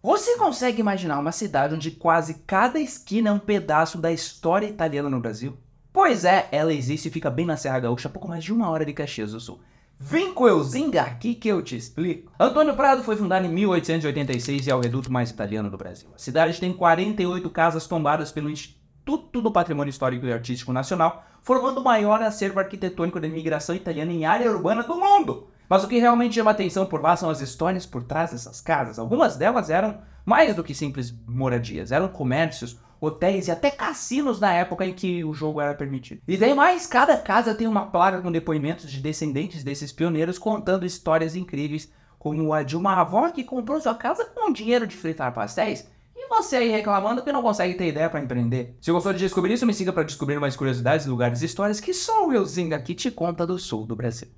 Você consegue imaginar uma cidade onde quase cada esquina é um pedaço da história italiana no Brasil? Pois é, ela existe e fica bem na Serra Gaúcha, a pouco mais de uma hora de Caxias do Sul. Vem com eu aqui que eu te explico. Antônio Prado foi fundado em 1886 e é o reduto mais italiano do Brasil. A cidade tem 48 casas tombadas pelo Instituto do Patrimônio Histórico e Artístico Nacional, formando o maior acervo arquitetônico da imigração italiana em área urbana do mundo. Mas o que realmente chama atenção por lá são as histórias por trás dessas casas. Algumas delas eram mais do que simples moradias, eram comércios, hotéis e até cassinos na época em que o jogo era permitido. E demais, mais, cada casa tem uma placa com depoimentos de descendentes desses pioneiros contando histórias incríveis, como a de uma avó que comprou sua casa com dinheiro de fritar pastéis você aí reclamando que não consegue ter ideia para empreender? Se gostou de descobrir isso, me siga para descobrir mais curiosidades, lugares e histórias que só o Wilzinho aqui te conta do sul do Brasil.